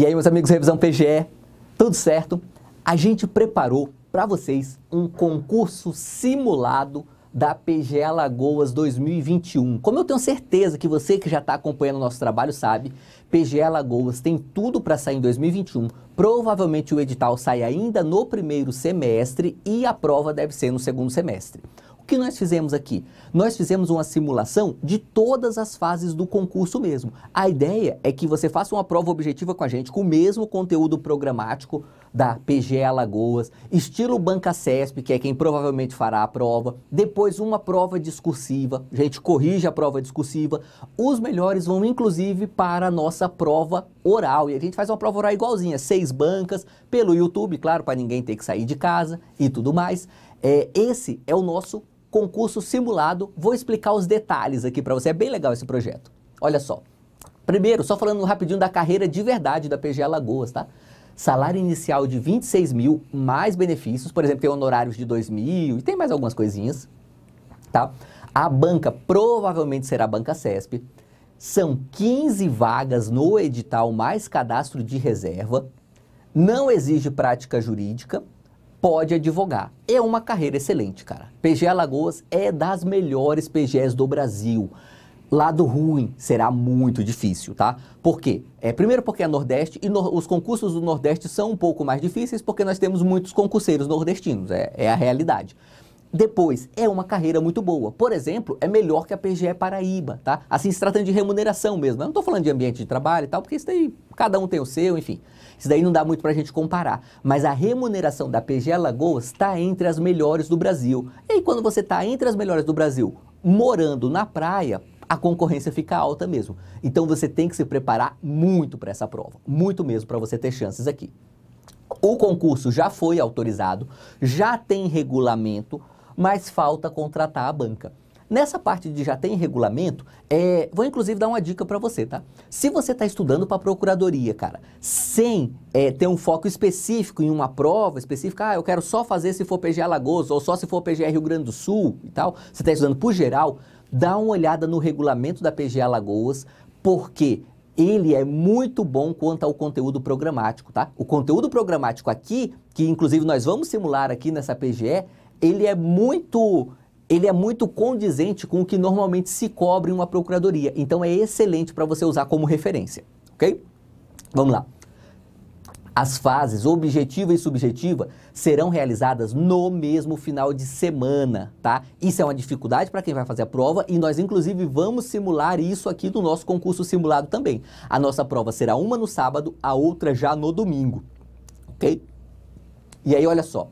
E aí, meus amigos, revisão PGE, tudo certo? A gente preparou para vocês um concurso simulado da PGE Lagoas 2021. Como eu tenho certeza que você que já está acompanhando o nosso trabalho sabe, PGE Lagoas tem tudo para sair em 2021. Provavelmente o edital sai ainda no primeiro semestre e a prova deve ser no segundo semestre que nós fizemos aqui? Nós fizemos uma simulação de todas as fases do concurso mesmo. A ideia é que você faça uma prova objetiva com a gente, com o mesmo conteúdo programático da PGE Alagoas, estilo Banca CESP, que é quem provavelmente fará a prova, depois uma prova discursiva, a gente corrige a prova discursiva, os melhores vão inclusive para a nossa prova oral, e a gente faz uma prova oral igualzinha, seis bancas, pelo YouTube, claro, para ninguém ter que sair de casa e tudo mais. É, esse é o nosso concurso simulado. Vou explicar os detalhes aqui para você. É bem legal esse projeto. Olha só. Primeiro, só falando rapidinho da carreira de verdade da PG Lagoas, tá? Salário inicial de 26 mil, mais benefícios, por exemplo, tem honorários de 2 mil e tem mais algumas coisinhas, tá? A banca provavelmente será a Banca CESP. São 15 vagas no edital mais cadastro de reserva. Não exige prática jurídica, pode advogar. É uma carreira excelente, cara. PG Alagoas é das melhores PGs do Brasil. Lado ruim será muito difícil, tá? Por quê? É, primeiro porque é Nordeste e no, os concursos do Nordeste são um pouco mais difíceis porque nós temos muitos concurseiros nordestinos, é, é a realidade. Depois, é uma carreira muito boa. Por exemplo, é melhor que a PGE Paraíba, tá? Assim, se tratando de remuneração mesmo. Eu não estou falando de ambiente de trabalho e tal, porque isso daí cada um tem o seu, enfim. Isso daí não dá muito para a gente comparar. Mas a remuneração da PG Alagoas está entre as melhores do Brasil. E aí, quando você está entre as melhores do Brasil, morando na praia, a concorrência fica alta mesmo. Então você tem que se preparar muito para essa prova, muito mesmo para você ter chances aqui. O concurso já foi autorizado, já tem regulamento, mas falta contratar a banca. Nessa parte de já tem regulamento, é, vou inclusive dar uma dica para você, tá? Se você está estudando para a procuradoria, cara, sem é, ter um foco específico em uma prova específica, ah, eu quero só fazer se for PGA Lagoas ou só se for PGR Rio Grande do Sul e tal, você está estudando por geral, dá uma olhada no regulamento da PGA Lagoas porque ele é muito bom quanto ao conteúdo programático, tá? O conteúdo programático aqui, que inclusive nós vamos simular aqui nessa PGE, ele é muito ele é muito condizente com o que normalmente se cobre em uma procuradoria. Então é excelente para você usar como referência, ok? Vamos lá. As fases objetiva e subjetiva serão realizadas no mesmo final de semana, tá? Isso é uma dificuldade para quem vai fazer a prova e nós, inclusive, vamos simular isso aqui no nosso concurso simulado também. A nossa prova será uma no sábado, a outra já no domingo, ok? E aí, olha só,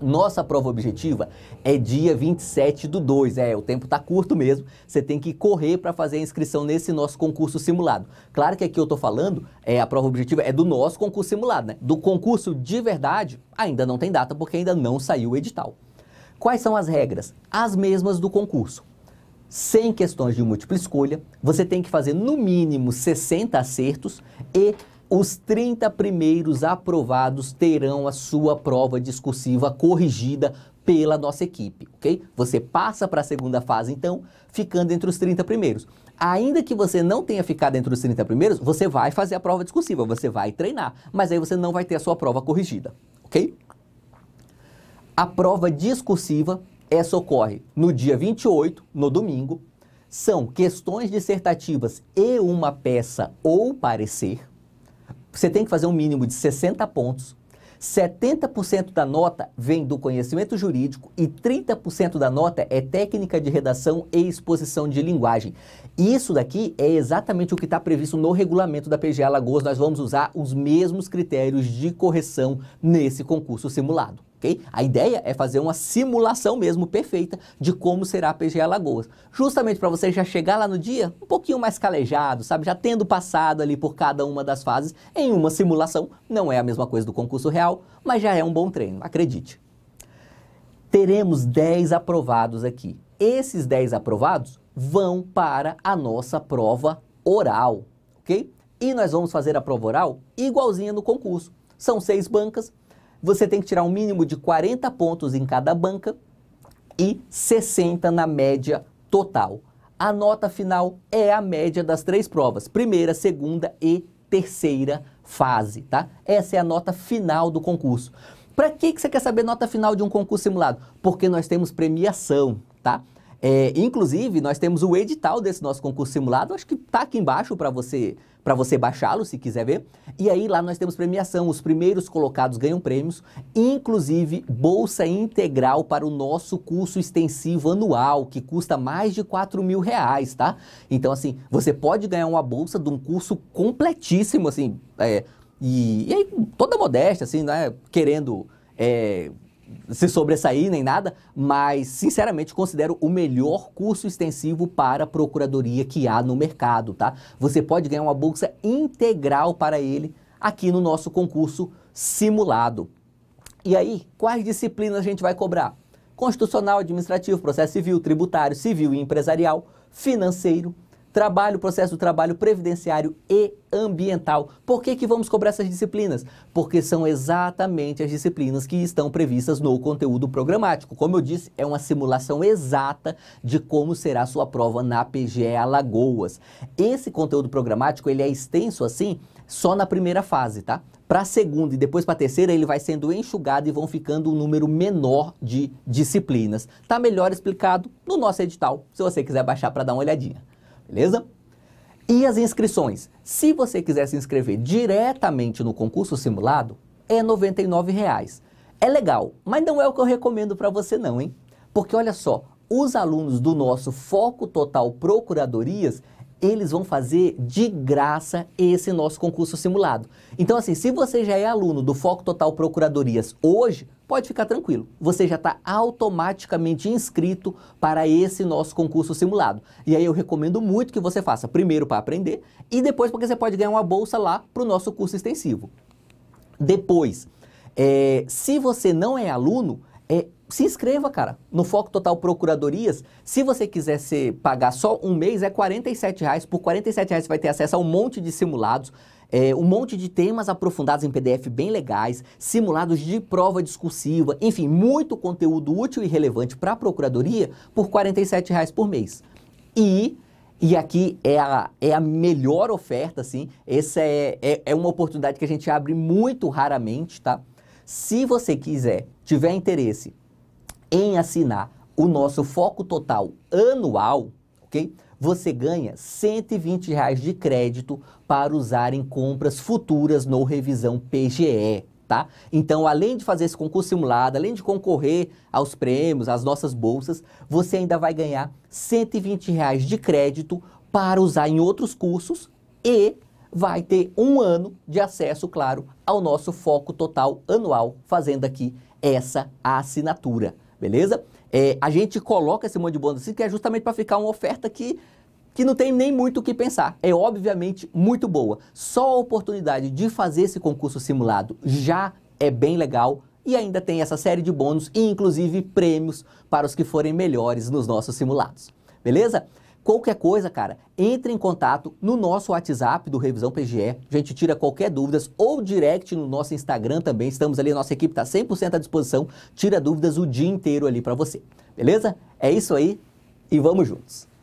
nossa prova objetiva é dia 27 do 2, é, o tempo tá curto mesmo, você tem que correr para fazer a inscrição nesse nosso concurso simulado. Claro que aqui eu tô falando, é, a prova objetiva é do nosso concurso simulado, né? Do concurso de verdade, ainda não tem data porque ainda não saiu o edital. Quais são as regras? As mesmas do concurso. Sem questões de múltipla escolha, você tem que fazer no mínimo 60 acertos e os 30 primeiros aprovados terão a sua prova discursiva corrigida pela nossa equipe, ok? Você passa para a segunda fase, então, ficando entre os 30 primeiros. Ainda que você não tenha ficado entre os 30 primeiros, você vai fazer a prova discursiva, você vai treinar, mas aí você não vai ter a sua prova corrigida, ok? A prova discursiva, essa ocorre no dia 28, no domingo, são questões dissertativas e uma peça ou parecer, você tem que fazer um mínimo de 60 pontos. 70% da nota vem do conhecimento jurídico e 30% da nota é técnica de redação e exposição de linguagem. Isso daqui é exatamente o que está previsto no regulamento da PGA Lagoas. Nós vamos usar os mesmos critérios de correção nesse concurso simulado. Okay? A ideia é fazer uma simulação mesmo perfeita de como será a PGA Lagoas, justamente para você já chegar lá no dia um pouquinho mais calejado, sabe? Já tendo passado ali por cada uma das fases em uma simulação, não é a mesma coisa do concurso real, mas já é um bom treino, acredite. Teremos 10 aprovados aqui. Esses 10 aprovados vão para a nossa prova oral, ok? E nós vamos fazer a prova oral igualzinha no concurso. São seis bancas, você tem que tirar um mínimo de 40 pontos em cada banca e 60 na média total. A nota final é a média das três provas, primeira, segunda e terceira fase, tá? Essa é a nota final do concurso. Para que, que você quer saber nota final de um concurso simulado? Porque nós temos premiação, tá? É, inclusive, nós temos o edital desse nosso concurso simulado, acho que está aqui embaixo para você para você baixá-lo se quiser ver. E aí lá nós temos premiação, os primeiros colocados ganham prêmios, inclusive bolsa integral para o nosso curso extensivo anual, que custa mais de 4 mil reais, tá? Então, assim, você pode ganhar uma bolsa de um curso completíssimo, assim, é, e, e aí toda modéstia, assim, né, querendo... É, se sobressair nem nada, mas sinceramente considero o melhor curso extensivo para procuradoria que há no mercado, tá? Você pode ganhar uma bolsa integral para ele aqui no nosso concurso simulado. E aí, quais disciplinas a gente vai cobrar? Constitucional, administrativo, processo civil, tributário, civil e empresarial, financeiro, trabalho, processo do trabalho previdenciário e ambiental. Por que, que vamos cobrar essas disciplinas? Porque são exatamente as disciplinas que estão previstas no conteúdo programático. Como eu disse, é uma simulação exata de como será a sua prova na PGE Alagoas. Esse conteúdo programático, ele é extenso assim, só na primeira fase, tá? Para a segunda e depois para a terceira, ele vai sendo enxugado e vão ficando um número menor de disciplinas. Tá melhor explicado no nosso edital, se você quiser baixar para dar uma olhadinha beleza? E as inscrições? Se você quiser se inscrever diretamente no concurso simulado, é R$ 99,00. É legal, mas não é o que eu recomendo para você não, hein? Porque olha só, os alunos do nosso Foco Total Procuradorias eles vão fazer de graça esse nosso concurso simulado. Então, assim, se você já é aluno do Foco Total Procuradorias hoje, pode ficar tranquilo, você já está automaticamente inscrito para esse nosso concurso simulado. E aí eu recomendo muito que você faça, primeiro para aprender e depois porque você pode ganhar uma bolsa lá para o nosso curso extensivo. Depois, é, se você não é aluno, é, se inscreva, cara, no Foco Total Procuradorias. Se você quiser ser, pagar só um mês, é R$ reais. Por R$ reais você vai ter acesso a um monte de simulados, é, um monte de temas aprofundados em PDF bem legais, simulados de prova discursiva, enfim, muito conteúdo útil e relevante para a Procuradoria por R$ reais por mês. E e aqui é a, é a melhor oferta, assim. Essa é, é, é uma oportunidade que a gente abre muito raramente, tá? Se você quiser, tiver interesse em assinar o nosso foco total anual, ok? Você ganha R$ 120 reais de crédito para usar em compras futuras no Revisão PGE. Tá? Então, além de fazer esse concurso simulado, além de concorrer aos prêmios, às nossas bolsas, você ainda vai ganhar R$ 120 reais de crédito para usar em outros cursos e vai ter um ano de acesso, claro, ao nosso foco total anual, fazendo aqui essa assinatura, beleza? É, a gente coloca esse monte de bônus assim, que é justamente para ficar uma oferta que, que não tem nem muito o que pensar. É obviamente muito boa. Só a oportunidade de fazer esse concurso simulado já é bem legal, e ainda tem essa série de bônus e inclusive prêmios para os que forem melhores nos nossos simulados. Beleza? Qualquer coisa, cara, entre em contato no nosso WhatsApp do Revisão PGE. A gente tira qualquer dúvidas ou direct no nosso Instagram também. Estamos ali, nossa equipe está 100% à disposição. Tira dúvidas o dia inteiro ali para você. Beleza? É isso aí e vamos juntos.